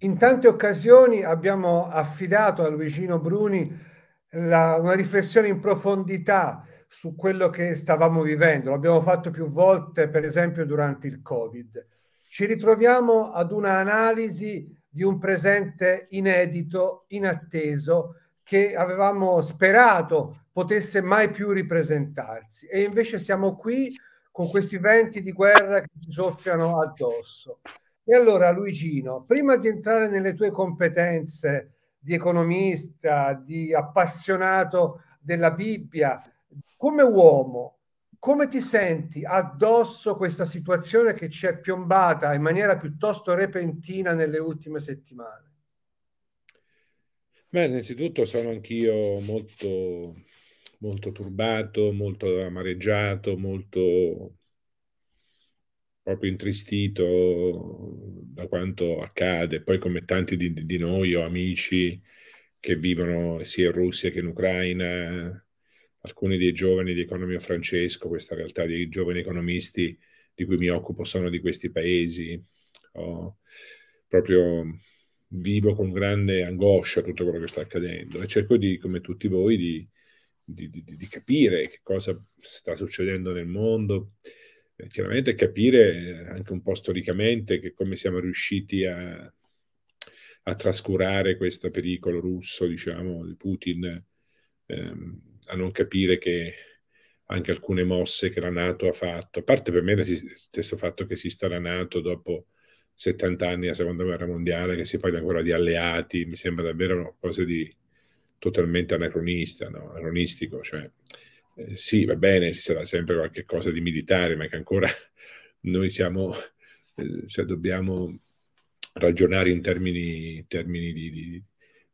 in tante occasioni abbiamo affidato a Luigino Bruni la, una riflessione in profondità su quello che stavamo vivendo. L'abbiamo fatto più volte, per esempio, durante il Covid. Ci ritroviamo ad una analisi di un presente inedito, inatteso, che avevamo sperato potesse mai più ripresentarsi. E invece siamo qui con questi venti di guerra che ci soffiano addosso. E allora Luigino, prima di entrare nelle tue competenze di economista, di appassionato della Bibbia, come uomo, come ti senti addosso questa situazione che ci è piombata in maniera piuttosto repentina nelle ultime settimane? Beh, innanzitutto sono anch'io molto, molto turbato, molto amareggiato, molto proprio intristito da quanto accade. Poi come tanti di, di noi ho amici che vivono sia in Russia che in Ucraina, alcuni dei giovani di Economia Francesco, questa realtà dei giovani economisti di cui mi occupo sono di questi paesi. Ho proprio vivo con grande angoscia tutto quello che sta accadendo e cerco di, come tutti voi, di, di, di, di capire che cosa sta succedendo nel mondo, chiaramente capire eh, anche un po' storicamente come siamo riusciti a, a, trascurare questo pericolo russo, diciamo, di Putin, ehm, a non capire che anche alcune mosse che la Nato ha fatto, a parte per me lo stesso fatto che esista la Nato dopo 70 anni della seconda guerra mondiale, che si parla ancora di alleati, mi sembra davvero una cosa di totalmente anacronista, no? anacronistico, cioè eh, sì, va bene, ci sarà sempre qualche cosa di militare, ma che ancora noi siamo, eh, cioè dobbiamo ragionare in termini, termini di... di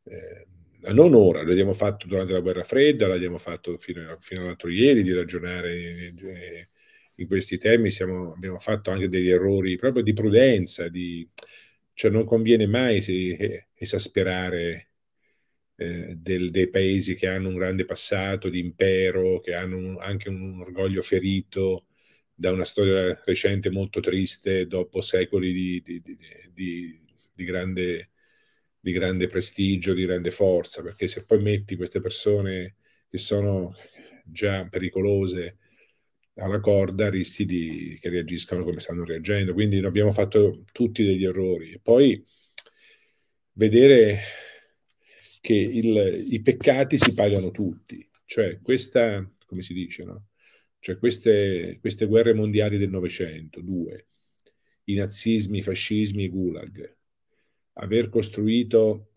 eh, non ora, l'abbiamo fatto durante la guerra fredda, l'abbiamo fatto fino, fino all'altro ieri di ragionare in questi temi, siamo, abbiamo fatto anche degli errori proprio di prudenza, di, cioè non conviene mai eh, esasperare eh, del, dei paesi che hanno un grande passato di impero, che hanno un, anche un orgoglio ferito da una storia recente molto triste dopo secoli di, di, di, di grande, grande, prestigio, di grande forza, perché se poi metti queste persone che sono già pericolose alla corda rischi di, che reagiscano come stanno reagendo. Quindi abbiamo fatto tutti degli errori. E poi vedere che il, i peccati si pagano tutti, cioè questa, come si dice, no? cioè queste, queste guerre mondiali del Novecento, due, i nazismi, i fascismi, i gulag, aver costruito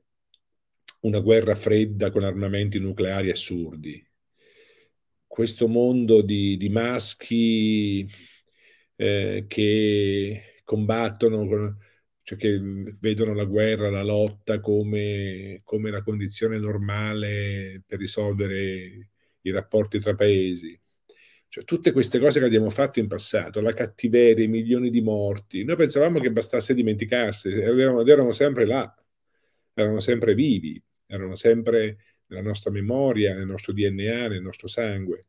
una guerra fredda con armamenti nucleari assurdi, questo mondo di, di maschi eh, che combattono con cioè che vedono la guerra, la lotta come, come la condizione normale per risolvere i rapporti tra paesi. Cioè, tutte queste cose che abbiamo fatto in passato, la cattiveria, i milioni di morti, noi pensavamo che bastasse dimenticarsi, erano, erano sempre là, erano sempre vivi, erano sempre nella nostra memoria, nel nostro DNA, nel nostro sangue.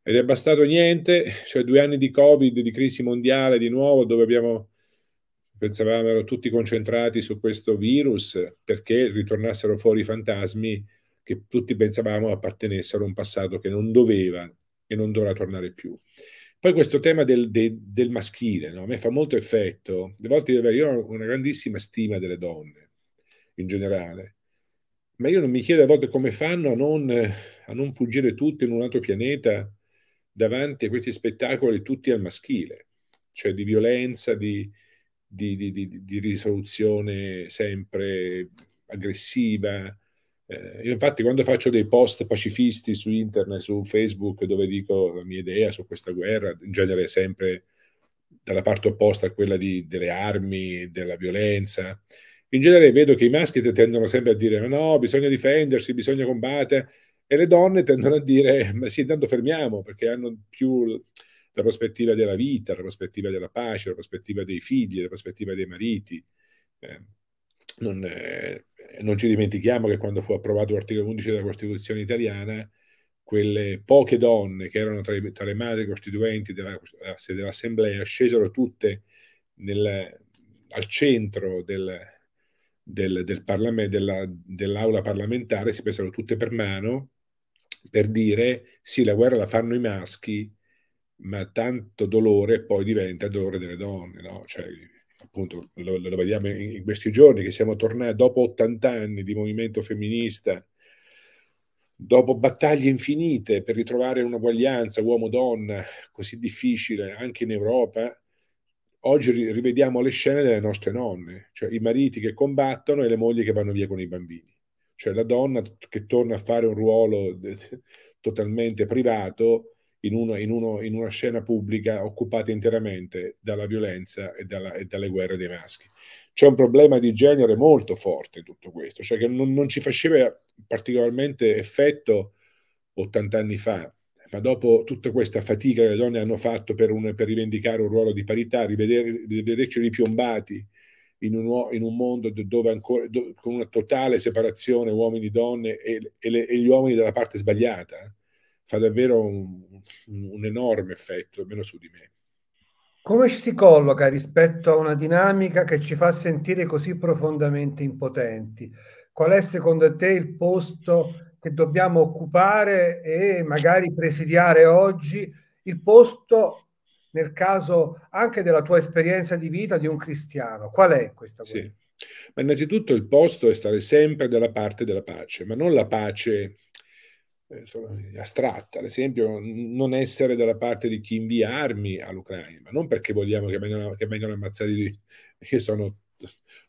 Ed è bastato niente, cioè due anni di Covid, di crisi mondiale di nuovo, dove abbiamo pensavamo erano tutti concentrati su questo virus perché ritornassero fuori i fantasmi che tutti pensavamo appartenessero a un passato che non doveva e non dovrà tornare più. Poi questo tema del, de, del maschile, no? a me fa molto effetto, a volte io ho una grandissima stima delle donne in generale, ma io non mi chiedo a volte come fanno a non, a non fuggire tutte in un altro pianeta davanti a questi spettacoli tutti al maschile, cioè di violenza, di, di, di, di risoluzione sempre aggressiva. Eh, infatti quando faccio dei post pacifisti su internet, su Facebook, dove dico la mia idea su questa guerra, in genere sempre dalla parte opposta a quella di, delle armi, della violenza, in genere vedo che i maschi tendono sempre a dire no, bisogna difendersi, bisogna combattere, e le donne tendono a dire ma sì, intanto fermiamo, perché hanno più la prospettiva della vita, la prospettiva della pace, la prospettiva dei figli, la prospettiva dei mariti. Eh, non, eh, non, ci dimentichiamo che quando fu approvato l'articolo 11 della Costituzione italiana, quelle poche donne che erano tra, i, tra le madri costituenti della, dell'Assemblea scesero tutte nel, al centro del, del, del parlame, della, dell'aula parlamentare, si presero tutte per mano per dire sì, la guerra la fanno i maschi, ma tanto dolore poi diventa dolore delle donne, no? Cioè, appunto, lo, lo vediamo in, in, questi giorni che siamo tornati dopo 80 anni di movimento femminista, dopo battaglie infinite per ritrovare un'uguaglianza uomo-donna così difficile anche in Europa, oggi rivediamo le scene delle nostre nonne, cioè i mariti che combattono e le mogli che vanno via con i bambini. Cioè la donna che torna a fare un ruolo totalmente privato, in, uno, in, uno, in una scena pubblica occupata interamente dalla violenza e, dalla, e, dalle guerre dei maschi. C'è un problema di genere molto forte in tutto questo, cioè che non, non ci faceva particolarmente effetto 80 anni fa, ma dopo tutta questa fatica che le donne hanno fatto per, un, per rivendicare un ruolo di parità, rivederci ripiombati in un, in un mondo dove ancora, dove, con una totale separazione uomini-donne e, e, le, e gli uomini dalla parte sbagliata, fa davvero un, un enorme effetto, almeno su di me. Come ci si colloca rispetto a una dinamica che ci fa sentire così profondamente impotenti? Qual è secondo te il posto che dobbiamo occupare e magari presidiare oggi? Il posto, nel caso anche della tua esperienza di vita di un cristiano, qual è questa cosa? Sì. Ma innanzitutto il posto è stare sempre dalla parte della pace, ma non la pace eh, astratta, ad esempio non essere dalla parte di chi invia armi all'Ucraina, ma non perché vogliamo che vengano, che vengano ammazzati che sono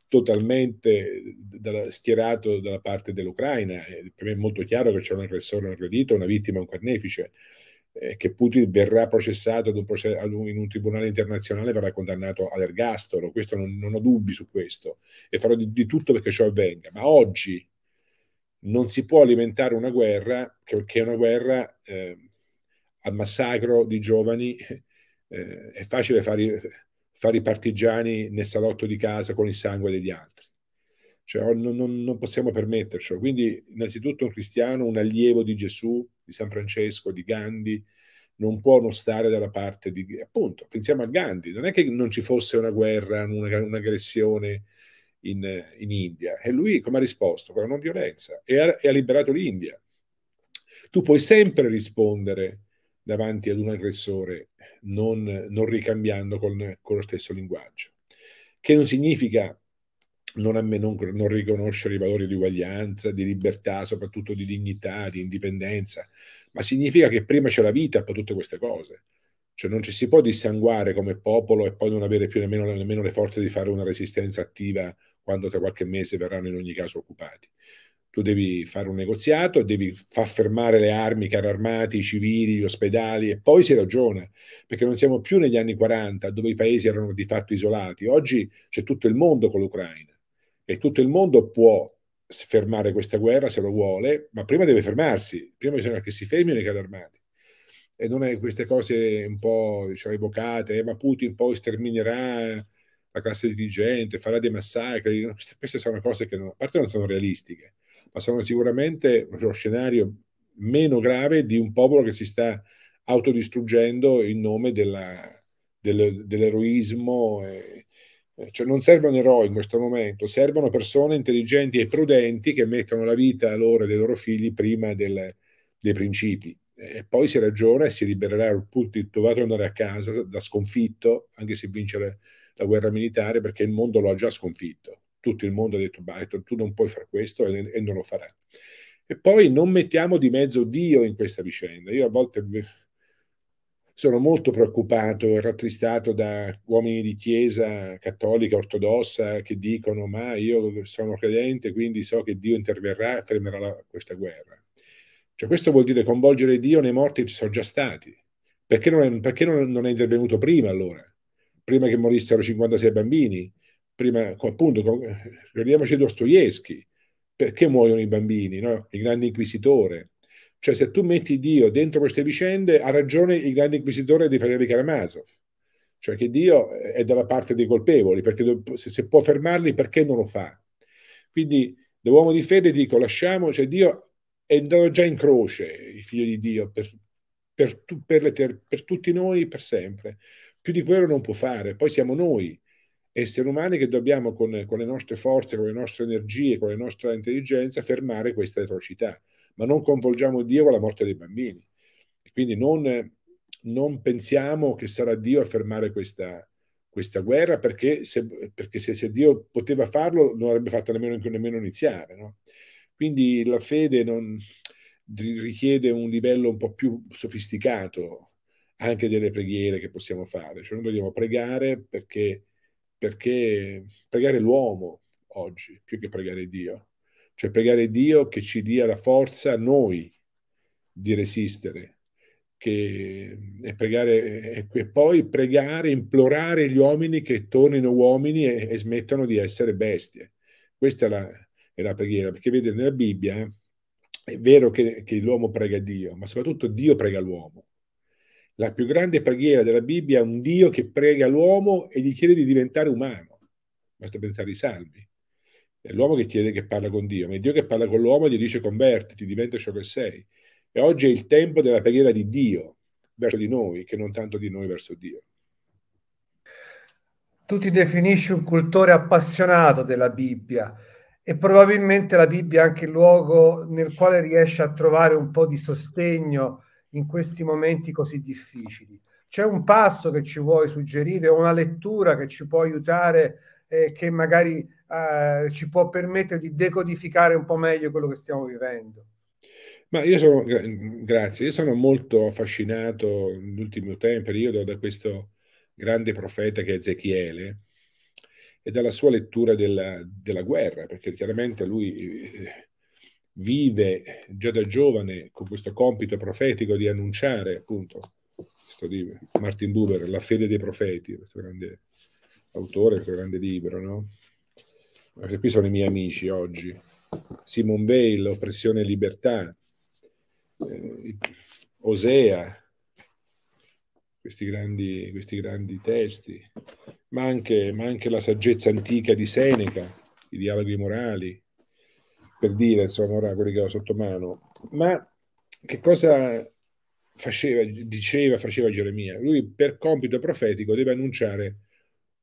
totalmente da, schierato dalla parte dell'Ucraina. Per me è molto chiaro che c'è un aggressore, un aggredito, una vittima, un carnefice, eh, che Putin verrà processato ad un proce- ad un, in un tribunale internazionale, verrà condannato all'ergastolo, questo non, non ho dubbi su questo, e farò di, di tutto perché ciò avvenga. Ma oggi non si può alimentare una guerra che, che è una guerra eh, al massacro di giovani. Eh, è facile fare, fare, i partigiani nel salotto di casa con il sangue degli altri. Cioè, non, non, non possiamo permettercelo. Quindi, innanzitutto, un cristiano, un allievo di Gesù, di San Francesco, di Gandhi, non può non stare dalla parte di... Appunto, pensiamo a Gandhi, non è che non ci fosse una guerra, una, un'aggressione in, in India. E lui come ha risposto? Con la non violenza e ha, e ha liberato l'India. Tu puoi sempre rispondere davanti ad un aggressore non, non ricambiando con, con, lo stesso linguaggio, che non significa non, me, non, non, riconoscere i valori di uguaglianza, di libertà, soprattutto di dignità, di indipendenza, ma significa che prima c'è la vita per tutte queste cose. Cioè non ci si può dissanguare come popolo e poi non avere più nemmeno, nemmeno le forze di fare una resistenza attiva quando tra qualche mese verranno in ogni caso occupati. Tu devi fare un negoziato, devi far fermare le armi, i carri armati, i civili, gli ospedali e poi si ragiona, perché non siamo più negli anni 40 dove i paesi erano di fatto isolati. Oggi c'è tutto il mondo con l'Ucraina e tutto il mondo può fermare questa guerra se lo vuole, ma prima deve fermarsi, prima bisogna che si fermino i carri armati e non è queste cose un po' diciamo, evocate, eh, ma Putin poi sterminerà la classe dirigente, farà dei massacri, queste, queste sono cose che non, a parte non sono realistiche, ma sono sicuramente lo scenario meno grave di un popolo che si sta autodistruggendo in nome della, del, dell'eroismo. E, cioè non servono eroi in questo momento, servono persone intelligenti e prudenti che mettono la vita loro e dei loro figli prima del, dei principi e poi si ragiona e si libererà punto di dovrà tornare a casa da sconfitto, anche se vincere la guerra militare, perché il mondo lo ha già sconfitto. Tutto il mondo ha detto, Biden, tu non puoi fare questo e, e non lo farà. E poi non mettiamo di mezzo Dio in questa vicenda. Io a volte sono molto preoccupato e rattristato da uomini di chiesa cattolica, ortodossa, che dicono ma io sono credente, quindi so che Dio interverrà e fermerà la, questa guerra. Cioè questo vuol dire coinvolgere Dio nei morti che ci sono già stati. Perché non è, perché non è intervenuto prima allora? Prima che morissero 56 bambini? Prima, appunto, ricordiamoci Dostoevsky, perché muoiono i bambini, no? il grande inquisitore. Cioè se tu metti Dio dentro queste vicende, ha ragione il grande inquisitore di Federico Karamazov cioè che Dio è dalla parte dei colpevoli, perché se, può fermarli, perché non lo fa? Quindi, da uomo di fede, dico, lasciamo, cioè Dio andò già in croce il figlio di Dio per, per, tu, per, ter- per tutti noi, per sempre. Più di quello non può fare. Poi siamo noi, esseri umani, che dobbiamo con, con le nostre forze, con le nostre energie, con la nostra intelligenza fermare questa atrocità. Ma non coinvolgiamo Dio con la morte dei bambini. quindi non, non pensiamo che sarà Dio a fermare questa, questa guerra perché, se, perché se, se, Dio poteva farlo non avrebbe fatto nemmeno, nemmeno iniziare. No? Quindi la fede non, richiede un livello un po' più sofisticato anche delle preghiere che possiamo fare. Cioè noi dobbiamo pregare perché, perché pregare l'uomo oggi, più che pregare Dio. Cioè pregare Dio che ci dia la forza a noi di resistere, che, e, pregare, e, poi pregare, implorare gli uomini che tornino uomini e, e smettano di essere bestie. Questa è la, è la preghiera, perché vede nella Bibbia eh, è vero che, che l'uomo prega Dio, ma soprattutto Dio prega l'uomo. La più grande preghiera della Bibbia è un Dio che prega l'uomo e gli chiede di diventare umano. Basta pensare ai salmi. È l'uomo che chiede che parla con Dio, ma è Dio che parla con l'uomo e gli dice convertiti, diventa ciò che sei. E oggi è il tempo della preghiera di Dio verso di noi, che non tanto di noi verso Dio. Tu ti definisci un cultore appassionato della Bibbia e probabilmente la Bibbia è anche il luogo nel quale riesce a trovare un po' di sostegno in questi momenti così difficili. C'è un passo che ci vuoi suggerire, una lettura che ci può aiutare, eh, che magari eh, ci può permettere di decodificare un po' meglio quello che stiamo vivendo? Ma io sono, grazie, io sono molto affascinato nell'ultimo tempo, periodo da questo grande profeta che è Ezechiele, e dalla sua lettura della, della guerra, perché chiaramente lui eh, vive già da giovane con questo compito profetico di annunciare appunto di Martin Buber, La fede dei profeti, questo grande autore, questo grande libro, no? Questi qui sono i miei amici oggi. Simon Veil, Oppressione e Libertà, eh, Osea, questi grandi, questi grandi testi, ma anche, ma anche, la saggezza antica di Seneca, i dialoghi morali, per dire, insomma, ora quelli che ho sotto mano. Ma che cosa faceva, diceva, faceva Geremia? Lui per compito profetico deve annunciare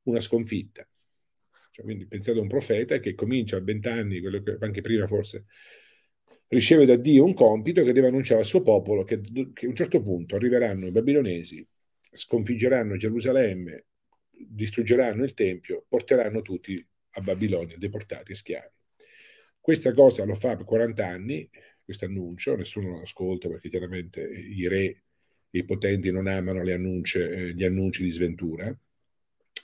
una sconfitta. Cioè, quindi pensate a un profeta che comincia a vent'anni, anche prima forse, riceve da Dio un compito che deve annunciare al suo popolo che, che a un certo punto arriveranno i babilonesi sconfiggeranno Gerusalemme, distruggeranno il Tempio, porteranno tutti a Babilonia, deportati e schiavi. Questa cosa lo fa per 40 anni, questo annuncio, nessuno lo ascolta perché chiaramente i re e i potenti non amano annunce, eh, gli annunci di sventura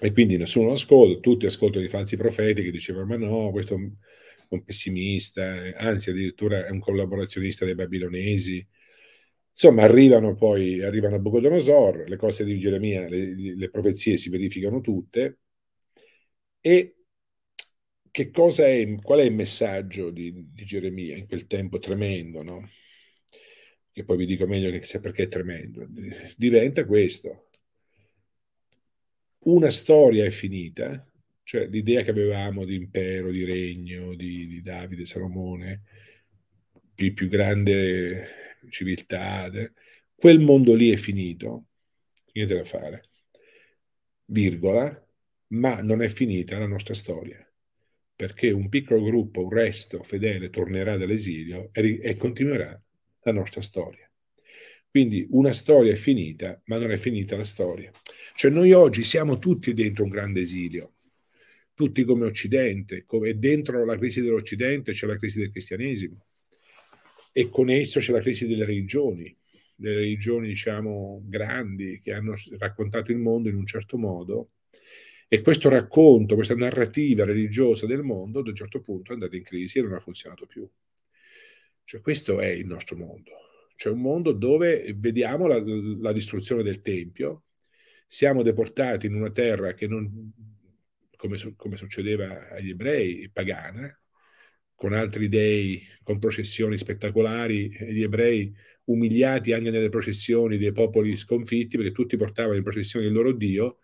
e quindi nessuno lo ascolta, tutti ascoltano i falsi profeti che dicevano ma no, questo è un, pessimista, eh, anzi addirittura è un collaborazionista dei babilonesi, Insomma, arrivano poi, a Nabucodonosor, le cose di Geremia, le, le profezie si verificano tutte, e che cosa è, qual è il messaggio di, di Geremia in quel tempo tremendo, no? Che poi vi dico meglio che perché è tremendo. Diventa questo. Una storia è finita, cioè l'idea che avevamo di impero, di regno, di, di Davide, Salomone, il più grande civiltà, quel mondo lì è finito, niente da fare, virgola, ma non è finita la nostra storia, perché un piccolo gruppo, un resto fedele, tornerà dall'esilio e, e continuerà la nostra storia. Quindi una storia è finita, ma non è finita la storia. Cioè noi oggi siamo tutti dentro un grande esilio, tutti come Occidente, come, dentro la crisi dell'Occidente c'è la crisi del cristianesimo, e con esso c'è la crisi delle religioni, delle religioni diciamo grandi che hanno raccontato il mondo in un certo modo e questo racconto, questa narrativa religiosa del mondo ad un certo punto è andata in crisi e non ha funzionato più. Cioè questo è il nostro mondo, cioè un mondo dove vediamo la, la distruzione del Tempio, siamo deportati in una terra che non, come, come succedeva agli ebrei, pagana, con altri dei, con processioni spettacolari, gli eh, ebrei umiliati anche nelle processioni dei popoli sconfitti, perché tutti portavano in processione il loro Dio,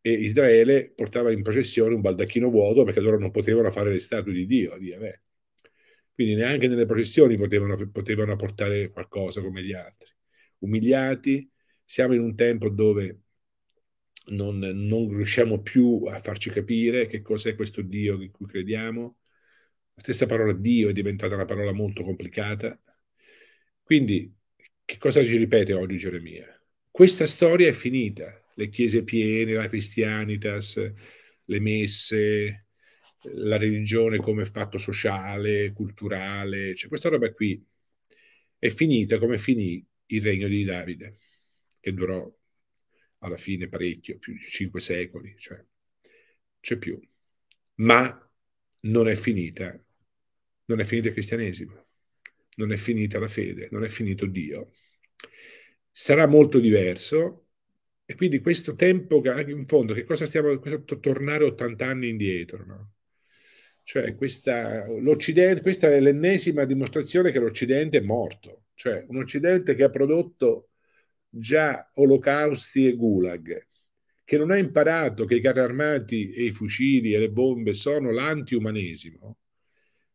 e Israele portava in processione un baldacchino vuoto perché loro non potevano fare le statue di Dio, di Yahweh. Quindi neanche nelle processioni potevano, potevano portare qualcosa come gli altri. Umiliati, siamo in un tempo dove non, non riusciamo più a farci capire che cos'è questo Dio in cui crediamo, la stessa parola Dio è diventata una parola molto complicata. Quindi, che cosa ci ripete oggi Geremia? Questa storia è finita. Le chiese piene, la Christianitas, le messe, la religione come fatto sociale, culturale, cioè questa roba qui è finita come finì il regno di Davide, che durò alla fine parecchio, più di cinque secoli, cioè c'è più, ma non è finita non è finito il cristianesimo, non è finita la fede, non è finito Dio. Sarà molto diverso e quindi questo tempo, in fondo, che cosa stiamo, tornare 80 anni indietro, no? Cioè questa, l'Occidente, questa è l'ennesima dimostrazione che l'Occidente è morto, cioè un Occidente che ha prodotto già olocausti e gulag, che non ha imparato che i carri armati e i fucili e le bombe sono l'antiumanesimo,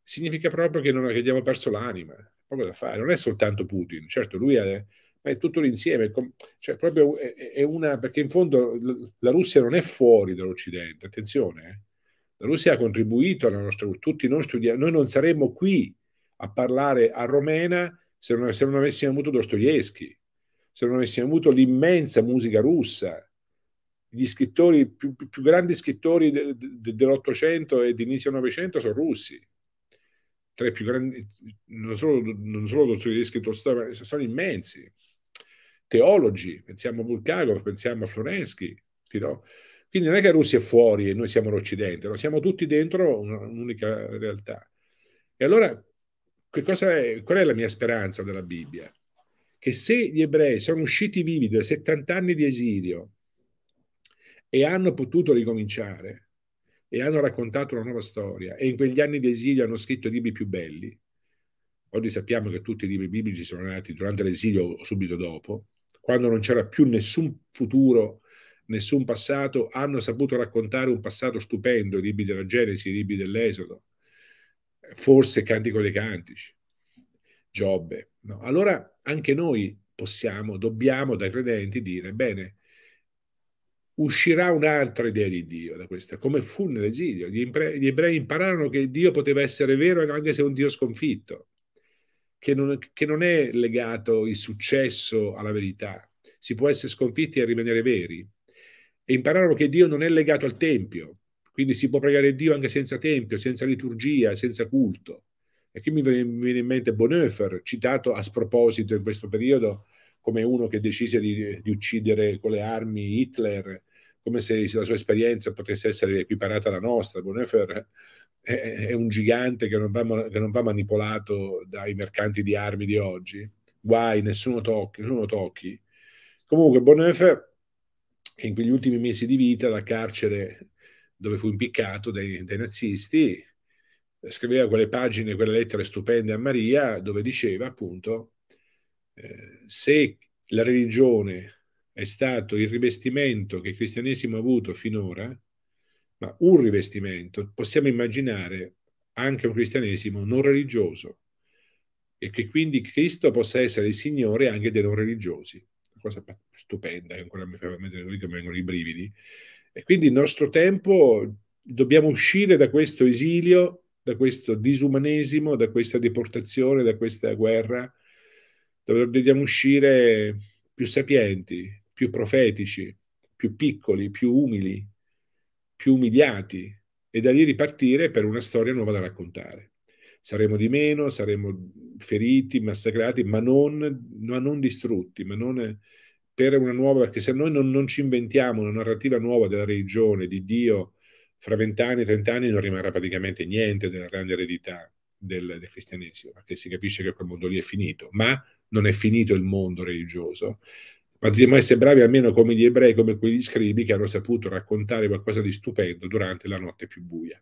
significa proprio che, non, che abbiamo perso l'anima. Proprio da fare? Non è soltanto Putin, certo lui è, ma è tutto l'insieme, cioè proprio è, è, una, perché in fondo la Russia non è fuori dall'Occidente, attenzione, eh. la Russia ha contribuito alla nostra, tutti noi studiamo, noi non saremmo qui a parlare a Romena se non, se non avessimo avuto Dostoevsky, se non avessimo avuto l'immensa musica russa, gli scrittori, più, più grandi scrittori de, de, dell'Ottocento e d'inizio Novecento sono russi tra i più grandi, non solo, non solo dottori di scrittura storica, sono immensi. Teologi, pensiamo a Bulgakov, pensiamo a Florensky. No? Quindi non è che la Russia è fuori e noi siamo l'Occidente, no? siamo tutti dentro un'unica realtà. E allora, è, qual è la mia speranza della Bibbia? Che se gli ebrei sono usciti vivi da 70 anni di esilio e hanno potuto ricominciare, e hanno raccontato una nuova storia e in quegli anni di esilio hanno scritto libri più belli. Oggi sappiamo che tutti i libri biblici sono nati durante l'esilio o subito dopo, quando non c'era più nessun futuro, nessun passato, hanno saputo raccontare un passato stupendo, i libri della Genesi, i libri dell'Esodo, forse Cantico dei Cantici, Giobbe. No? Allora anche noi possiamo, dobbiamo dai credenti dire, bene, uscirà un'altra idea di Dio da questa, come fu nell'esilio. Gli, gli, ebrei impararono che Dio poteva essere vero anche se è un Dio sconfitto, che non, che non è legato il successo alla verità. Si può essere sconfitti e rimanere veri. E impararono che Dio non è legato al tempio, quindi si può pregare Dio anche senza tempio, senza liturgia, senza culto. E qui mi viene in mente Bonhoeffer, citato a sproposito in questo periodo, come uno che decise di, di uccidere con le armi Hitler, come se la sua esperienza potesse essere equiparata alla nostra. Bonhoeffer è, è un gigante che non, va, che non, va, manipolato dai mercanti di armi di oggi. Guai, nessuno tocchi. Nessuno tocchi. Comunque Bonhoeffer, in quegli ultimi mesi di vita, da carcere dove fu impiccato dai, dai nazisti, scriveva quelle pagine, quelle lettere stupende a Maria, dove diceva appunto eh, se la religione è stato il rivestimento che il cristianesimo ha avuto finora, ma un rivestimento, possiamo immaginare anche un cristianesimo non religioso e che quindi Cristo possa essere il Signore anche dei non religiosi. Una cosa stupenda, ancora mi fa veramente mi vengono i brividi. E quindi il nostro tempo dobbiamo uscire da questo esilio, da questo disumanesimo, da questa deportazione, da questa guerra, dove dobbiamo uscire più sapienti, più profetici, più piccoli, più umili, più umiliati e da lì ripartire per una storia nuova da raccontare. Saremo di meno, saremo feriti, massacrati, ma non, ma non distrutti, ma non per una nuova, perché se noi non, non ci inventiamo una narrativa nuova della religione, di Dio, fra vent'anni, e trent'anni non rimarrà praticamente niente della grande eredità del, del cristianesimo, perché si capisce che quel mondo lì è finito, ma non è finito il mondo religioso, ma dobbiamo essere bravi almeno come gli ebrei, come quegli scribi che hanno saputo raccontare qualcosa di stupendo durante la notte più buia.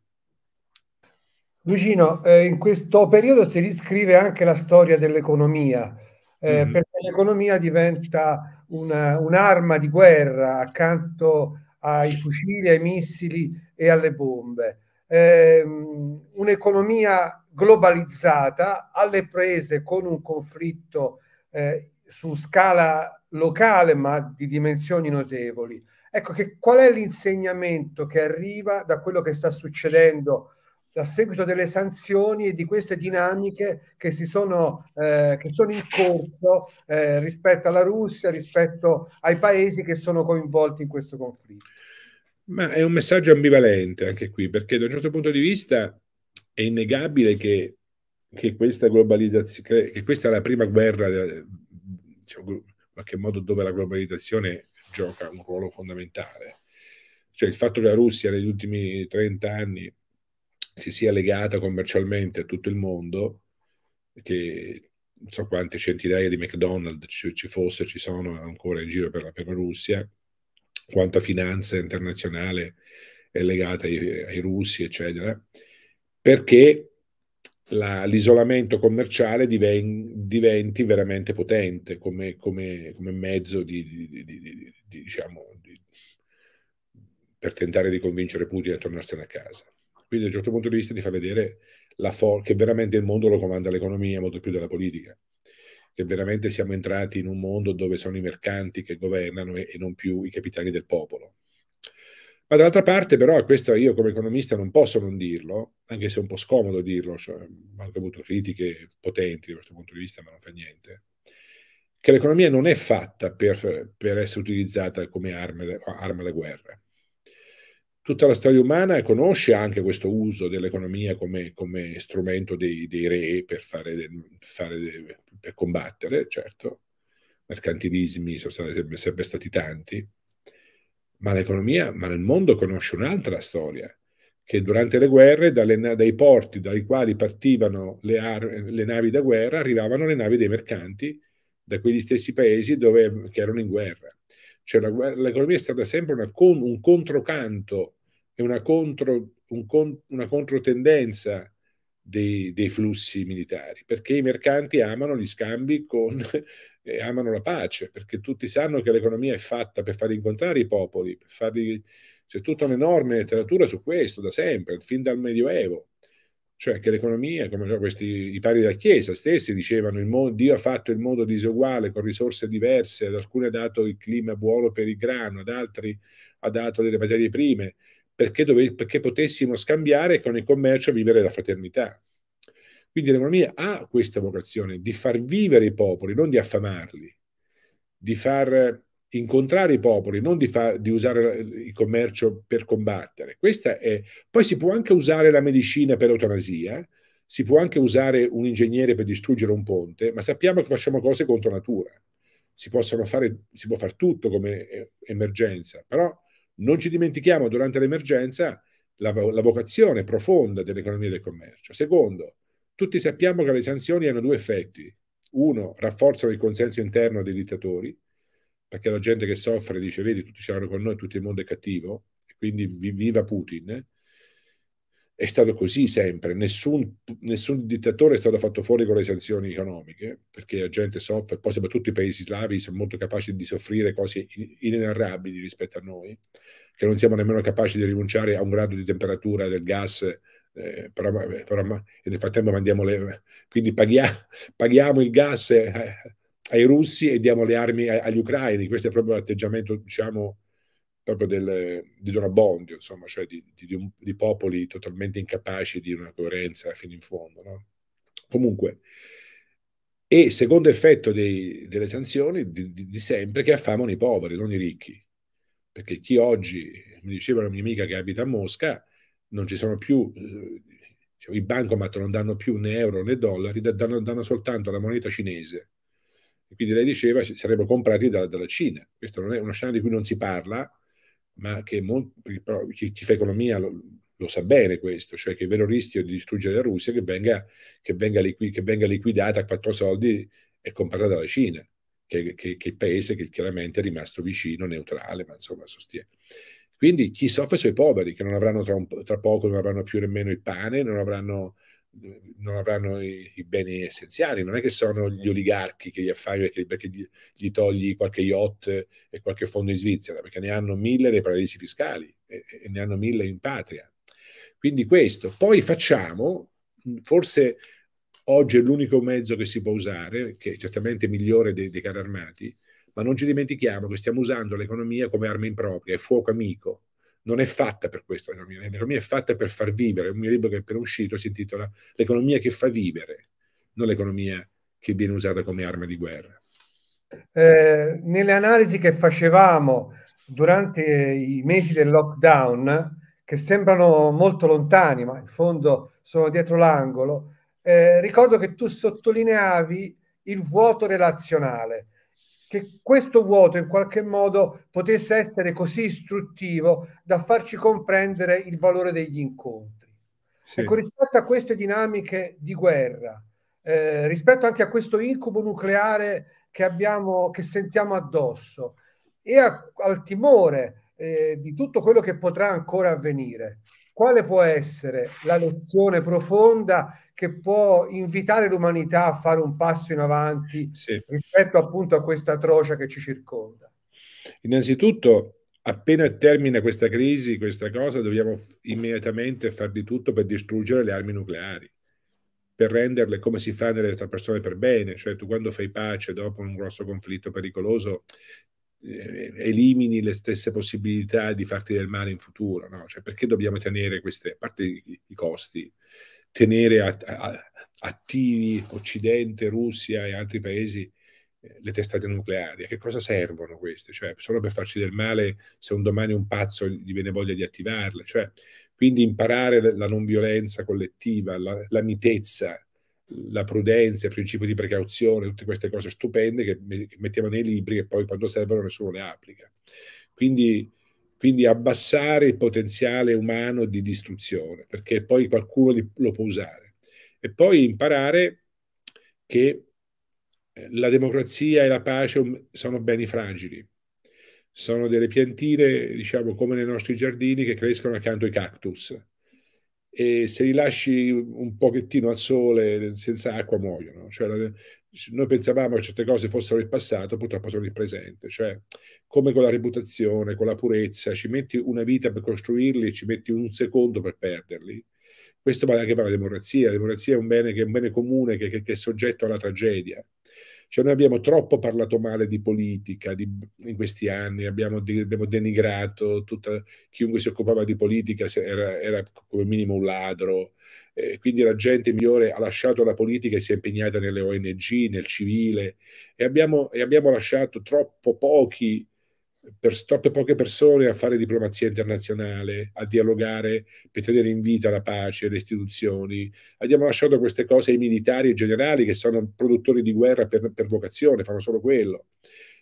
Lucino, eh, in questo periodo si riscrive anche la storia dell'economia, eh, mm. perché l'economia diventa un'arma di guerra accanto ai fucili, ai missili e alle bombe. Eh, un'economia globalizzata alle prese con un conflitto eh, su scala locale ma di dimensioni notevoli. Ecco che qual è l'insegnamento che arriva da quello che sta succedendo a seguito delle sanzioni e di queste dinamiche che, si sono, eh, che sono in corso eh, rispetto alla Russia, rispetto ai paesi che sono coinvolti in questo conflitto. Ma è un messaggio ambivalente anche qui, perché da un certo punto di vista è innegabile che, che questa globalizzazione, che questa è la prima guerra, diciamo, eh, in qualche modo, dove la globalizzazione gioca un ruolo fondamentale. Cioè il fatto che la Russia negli ultimi 30 anni si sia legata commercialmente a tutto il mondo, che non so quante centinaia di McDonald's ci, ci fosse, ci sono ancora in giro per la, per la Russia, quanta finanza internazionale è legata ai, ai russi, eccetera perché la, l'isolamento commerciale diven, diventi veramente potente come, come, come mezzo di, di, di, diciamo, per tentare di convincere Putin a tornarsene a casa. Quindi da un certo punto di vista ti fa vedere for- che veramente il mondo lo comanda l'economia molto più della politica, che veramente siamo entrati in un mondo dove sono i mercanti che governano e, e non più i capitani del popolo. Ma dall'altra parte, però, e questo io come economista non posso non dirlo, anche se è un po' scomodo dirlo, cioè, ho anche avuto critiche potenti da questo punto di vista, ma non fa niente, che l'economia non è fatta per, per essere utilizzata come arma, arma da guerra. Tutta la storia umana conosce anche questo uso dell'economia come, come strumento dei, dei, re per, fare, fare, per combattere, certo. Mercantilismi sono sempre stati tanti, ma l'economia, ma il mondo conosce un'altra storia, che durante le guerre dalle, dai porti dai quali partivano le, le, navi da guerra arrivavano le navi dei mercanti da quegli stessi paesi dove, che erano in guerra. Cioè l'economia è stata sempre con, un controcanto e una, contro, un con, una controtendenza dei, dei, flussi militari, perché i mercanti amano gli scambi con eh, amano la pace, perché tutti sanno che l'economia è fatta per far incontrare i popoli, farli... c'è tutta un'enorme letteratura su questo da sempre, fin dal Medioevo, cioè che l'economia, come questi, i pari della Chiesa stessi dicevano, modo, Dio ha fatto il mondo disuguale, con risorse diverse, ad alcuni ha dato il clima buono per il grano, ad altri ha dato delle materie prime, perché, dove, perché potessimo scambiare e con il commercio vivere la fraternità quindi l'economia ha questa vocazione di far vivere i popoli, non di affamarli, di far incontrare i popoli, non di, far, di usare il commercio per combattere. È, poi si può anche usare la medicina per eutanasia, si può anche usare un ingegnere per distruggere un ponte, ma sappiamo che facciamo cose contro natura. Si, fare, si può fare tutto come emergenza, però non ci dimentichiamo durante l'emergenza la, la vocazione profonda dell'economia del commercio. Secondo, tutti sappiamo che le sanzioni hanno due effetti. Uno, rafforzano il consenso interno dei dittatori, perché la gente che soffre dice, vedi, tutti ce l'hanno con noi, tutto il mondo è cattivo, e quindi viva Putin. È stato così sempre, nessun, nessun, dittatore è stato fatto fuori con le sanzioni economiche, perché la gente soffre, poi soprattutto i paesi slavi sono molto capaci di soffrire cose inenarrabili rispetto a noi, che non siamo nemmeno capaci di rinunciare a un grado di temperatura del gas eh, però, eh, però, nel frattempo mandiamo le... quindi paghiamo, paghiamo il gas eh, ai russi e diamo le armi a, agli ucraini, questo è proprio l'atteggiamento, diciamo, proprio del, di Donabondi, insomma, cioè di, di, un, di, popoli totalmente incapaci di una coerenza fino in fondo. No? Comunque, e secondo effetto dei, delle sanzioni di, di, sempre, che affamano i poveri, non i ricchi. Perché chi oggi mi diceva una mia amica che abita a Mosca, non ci sono più, cioè, i bancomat non danno più né euro né dollari, danno, danno soltanto la moneta cinese. E quindi lei diceva sarebbero comprati da, dalla Cina. Questo non è uno scenario di cui non si parla, ma che molti, chi, chi, fa economia lo, lo, sa bene questo, cioè che il vero rischio di distruggere la Russia che venga, che venga, liqui, che venga liquidata a quattro soldi e comprata dalla Cina, che, che, che è il paese che chiaramente è rimasto vicino, neutrale, ma insomma sostiene. Quindi chi soffre sono i poveri, che non avranno tra, un, tra poco, non avranno più nemmeno il pane, non avranno non avranno i, i, beni essenziali, non è che sono gli oligarchi che li affari perché, perché gli, gli, togli qualche yacht e qualche fondo in Svizzera, perché ne hanno mille nei paradisi fiscali e, e ne hanno mille in patria. Quindi questo. Poi facciamo, forse oggi è l'unico mezzo che si può usare, che è certamente migliore dei, dei carri armati, ma non ci dimentichiamo che stiamo usando l'economia come arma impropria, è fuoco amico. Non è fatta per questo l'economia, l'economia è fatta per far vivere. Un mio libro che è appena uscito si intitola L'economia che fa vivere, non l'economia che viene usata come arma di guerra. Eh, nelle analisi che facevamo durante i mesi del lockdown, che sembrano molto lontani, ma in fondo sono dietro l'angolo, eh, ricordo che tu sottolineavi il vuoto relazionale che questo vuoto in qualche modo potesse essere così istruttivo da farci comprendere il valore degli incontri. Sì. Ecco, rispetto a queste dinamiche di guerra, eh, rispetto anche a questo incubo nucleare che, abbiamo, che sentiamo addosso e a, al timore eh, di tutto quello che potrà ancora avvenire, quale può essere la lezione profonda che può invitare l'umanità a fare un passo in avanti sì. rispetto appunto a questa atrocia che ci circonda? Innanzitutto, appena termina questa crisi, questa cosa, dobbiamo immediatamente far di tutto per distruggere le armi nucleari, per renderle come si fa nelle altre persone per bene, cioè tu quando fai pace dopo un grosso conflitto pericoloso eh, elimini le stesse possibilità di farti del male in futuro, no? cioè, perché dobbiamo tenere queste, a parte i costi, tenere a, a, attivi Occidente, Russia e altri paesi eh, le testate nucleari. A che cosa servono queste? Cioè, solo per farci del male se un domani un pazzo gli viene voglia di attivarle. Cioè, quindi imparare la non violenza collettiva, la, la mitezza, la prudenza, il principio di precauzione, tutte queste cose stupende che, mettiamo nei libri e poi quando servono nessuno le applica. Quindi quindi abbassare il potenziale umano di distruzione, perché poi qualcuno lo può usare. E poi imparare che eh, la democrazia e la pace um, sono beni fragili, sono delle piantine, diciamo, come nei nostri giardini, che crescono accanto ai cactus. E se li lasci un pochettino al sole, senza acqua, muoiono. Cioè, noi pensavamo che certe cose fossero il passato, purtroppo sono il presente, cioè come con la reputazione, con la purezza, ci metti una vita per costruirli, ci metti un secondo per perderli. Questo vale anche per la democrazia, la democrazia è un bene, che è, un bene comune che, che, che è soggetto alla tragedia cioè noi abbiamo troppo parlato male di politica di, in questi anni, abbiamo, abbiamo denigrato tutta, chiunque si occupava di politica, era, era come minimo un ladro, eh, quindi la gente migliore ha lasciato la politica e si è impegnata nelle ONG, nel civile e abbiamo, e abbiamo lasciato troppo pochi per troppe poche persone a fare diplomazia internazionale, a dialogare per tenere in vita la pace, le istituzioni. Abbiamo lasciato queste cose ai militari e generali che sono produttori di guerra per, per vocazione, fanno solo quello.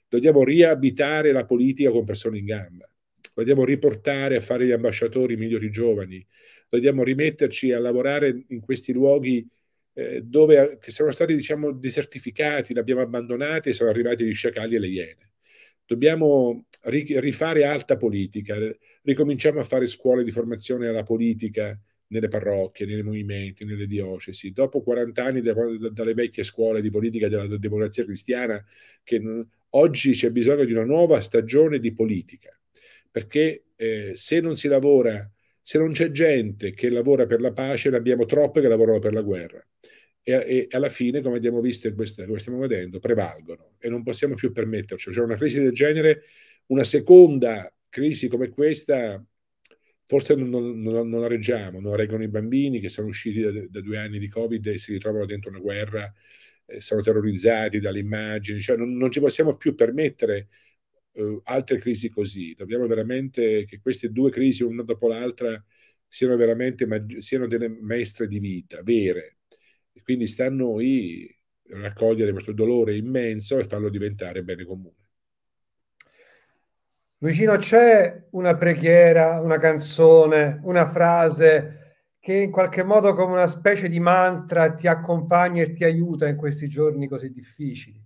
Dobbiamo riabitare la politica con persone in gamba. Dobbiamo riportare a fare gli ambasciatori i migliori giovani. Dobbiamo rimetterci a lavorare in questi luoghi eh, dove, che sono stati diciamo, desertificati, li abbiamo abbandonati e sono arrivati gli sciacalli e le iene dobbiamo rifare alta politica, eh. ricominciamo a fare scuole di formazione alla politica nelle parrocchie, nei movimenti, nelle diocesi. Dopo 40 anni da, da, dalle vecchie scuole di politica della democrazia cristiana, che oggi c'è bisogno di una nuova stagione di politica, perché eh, se non si lavora, se non c'è gente che lavora per la pace, ne abbiamo troppe che lavorano per la guerra e, e, alla fine, come abbiamo visto e come stiamo vedendo, prevalgono e non possiamo più permetterci. Cioè una crisi del genere, una seconda crisi come questa, forse non, non, non la reggiamo, non la reggono i bambini che sono usciti da, da, due anni di Covid e si ritrovano dentro una guerra, eh, sono terrorizzati dalle immagini, cioè non, non ci possiamo più permettere eh, altre crisi così. Dobbiamo veramente che queste due crisi, una dopo l'altra, siano veramente siano delle maestre di vita, vere, quindi sta a noi raccogliere questo dolore immenso e farlo diventare bene comune. Luigino, c'è una preghiera, una canzone, una frase che in qualche modo come una specie di mantra ti accompagna e ti aiuta in questi giorni così difficili?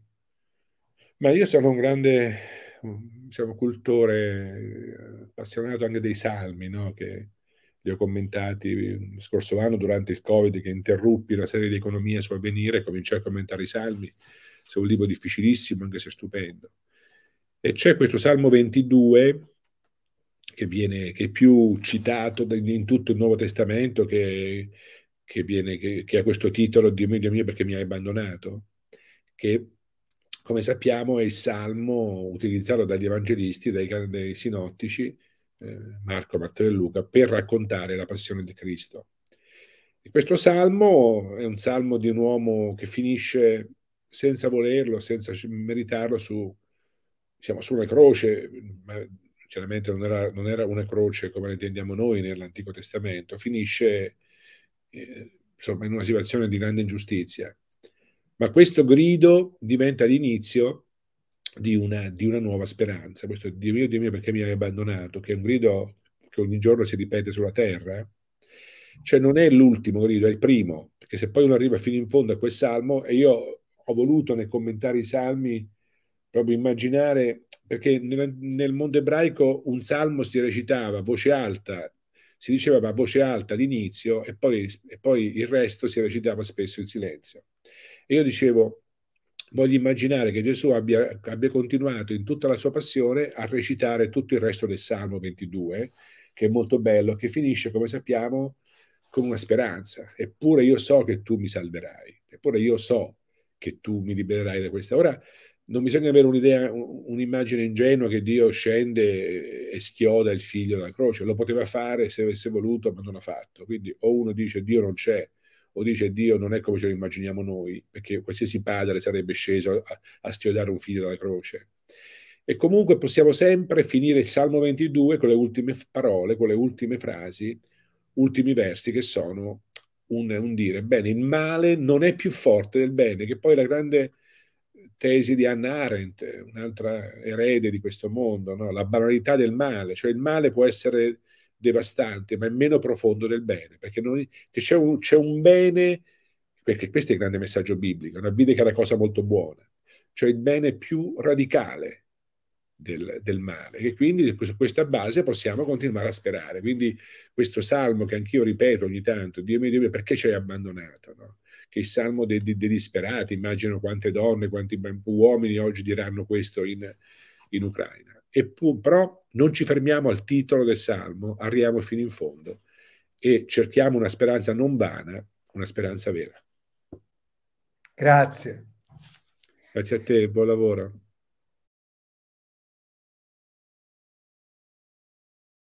Ma io sono un grande diciamo, cultore appassionato anche dei salmi, no? che li ho commentati lo mm, scorso anno durante il Covid, che interruppi una serie di economie su avvenire, e cominciò a commentare i salmi, su un libro difficilissimo, anche se stupendo. E c'è questo Salmo 22, che, viene, che è più citato in tutto il Nuovo Testamento, che, che, viene, che, che ha questo titolo, Dio mio, Dio mio, perché mi hai abbandonato, che come sappiamo è il Salmo utilizzato dagli evangelisti, dai, dai sinottici, Marco, Matteo e Luca, per raccontare la passione di Cristo. E questo salmo è un salmo di un uomo che finisce senza volerlo, senza meritarlo, su, diciamo, su una croce, ma chiaramente non era, non era, una croce come la intendiamo noi nell'Antico Testamento, finisce eh, insomma, in una situazione di grande ingiustizia. Ma questo grido diventa l'inizio di una, di una nuova speranza. Questo Dio mio, Dio mio, perché mi hai abbandonato? Che è un grido che ogni giorno si ripete sulla terra. Cioè non è l'ultimo grido, è il primo, perché se poi uno arriva fino in fondo a quel salmo, e io ho voluto nel commentare i salmi proprio immaginare, perché nel, nel mondo ebraico un salmo si recitava a voce alta, si diceva a voce alta all'inizio e e poi il resto si recitava spesso in silenzio. E io dicevo, Voglio immaginare che Gesù abbia, abbia continuato in tutta la sua passione a recitare tutto il resto del Salmo 22, che è molto bello, che finisce, come sappiamo, con una speranza. Eppure io so che tu mi salverai, eppure io so che tu mi libererai da questa. Ora, non bisogna avere un'idea, un'immagine ingenua che Dio scende e schioda il figlio dalla croce, lo poteva fare se avesse voluto, ma non ha fatto. Quindi o uno dice Dio non c'è o dice Dio non è come ce lo immaginiamo noi, perché qualsiasi padre sarebbe sceso a, a stiodare un figlio dalla croce. E comunque possiamo sempre finire il Salmo 22 con le ultime parole, con le ultime frasi, ultimi versi che sono un, un dire, bene, il male non è più forte del bene, che poi è la grande tesi di Anna Arendt, un'altra erede di questo mondo, no? la banalità del male, cioè il male può essere devastante, ma è meno profondo del bene, perché noi, c'è, un, c'è un bene, perché questo è il grande messaggio biblico, una vide che è una cosa molto buona, cioè il bene più radicale del, del, male e quindi su questa base possiamo continuare a sperare. Quindi questo salmo che anch'io ripeto ogni tanto, Dio mio, Dio mio, perché ci hai abbandonato? No? Che il salmo dei, dei, dei, disperati, immagino quante donne, quanti uomini oggi diranno questo in, in Ucraina. Eppure, però non ci fermiamo al titolo del Salmo, arriviamo fino in fondo e cerchiamo una speranza non vana, una speranza vera. Grazie. Grazie a te, buon lavoro.